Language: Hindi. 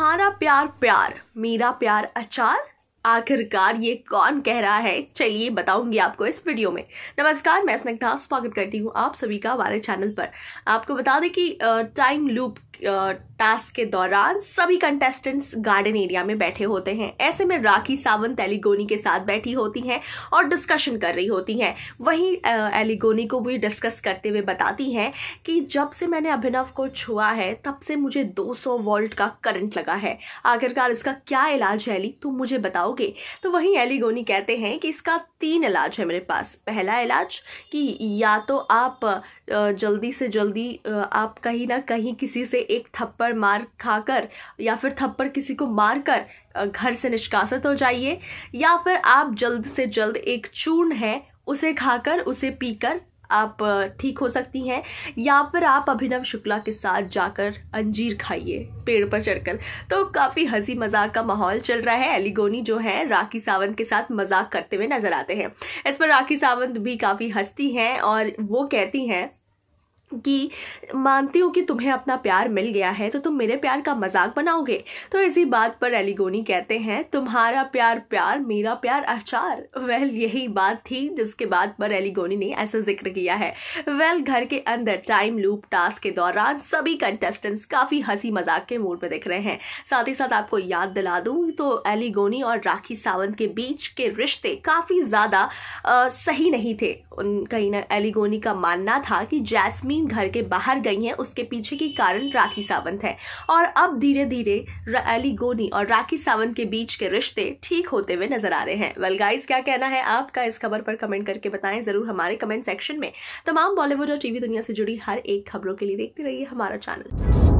तुम्हारा प्यार प्यार मेरा प्यार अचार आखिरकार ये कौन कह रहा है चलिए बताऊंगी आपको इस वीडियो में नमस्कार मैं स्नग्धा स्वागत करती हूँ आप सभी का हमारे चैनल पर आपको बता दें कि टाइम लूप टास्क के दौरान सभी कंटेस्टेंट्स गार्डन एरिया में बैठे होते हैं ऐसे में राखी सावंत एलिगोनी के साथ बैठी होती हैं और डिस्कशन कर रही होती हैं वहीं एलिगोनी को भी डिस्कस करते हुए बताती हैं कि जब से मैंने अभिनव को छुआ है तब से मुझे 200 वोल्ट का करंट लगा है आखिरकार इसका क्या इलाज है एली तुम मुझे बताओगे तो वहीं एलिगोनी कहते हैं कि इसका तीन इलाज है मेरे पास पहला इलाज कि या तो आप जल्दी से जल्दी आप कहीं ना कहीं किसी से एक थप्पड़ मार खाकर या फिर थप्पड़ किसी को मार कर घर से निष्कासित हो जाइए या फिर आप जल्द से जल्द एक चूर्ण है उसे खाकर उसे पीकर आप ठीक हो सकती हैं या फिर आप अभिनव शुक्ला के साथ जाकर अंजीर खाइए पेड़ पर चढ़कर तो काफ़ी हंसी मजाक का माहौल चल रहा है एलिगोनी जो है राखी सावंत के साथ मजाक करते हुए नजर आते हैं इस पर राखी सावंत भी काफ़ी हंसती हैं और वो कहती हैं कि मानती हूँ कि तुम्हें अपना प्यार मिल गया है तो तुम मेरे प्यार का मजाक बनाओगे तो इसी बात पर एलिगोनी कहते हैं तुम्हारा प्यार प्यार मेरा प्यार अचार वेल well, यही बात थी जिसके बाद पर एलिगोनी ने ऐसा जिक्र किया है वेल well, घर के अंदर टाइम लूप टास्क के दौरान सभी कंटेस्टेंट्स काफ़ी हंसी मजाक के मूड में दिख रहे हैं साथ ही साथ आपको याद दिला दूँ तो एलिगोनी और राखी सावंत के बीच के रिश्ते काफ़ी ज़्यादा सही नहीं थे उन कहीं ना एलिगोनी का मानना था कि जैसमी अपनी घर के बाहर गई हैं उसके पीछे की कारण राखी सावंत है और अब धीरे धीरे अली गोनी और राखी सावंत के बीच के रिश्ते ठीक होते हुए नजर आ रहे हैं वेल गाइस क्या कहना है आपका इस खबर पर कमेंट करके बताएं जरूर हमारे कमेंट सेक्शन में तमाम बॉलीवुड और टीवी दुनिया से जुड़ी हर एक खबरों के लिए देखते रहिए हमारा चैनल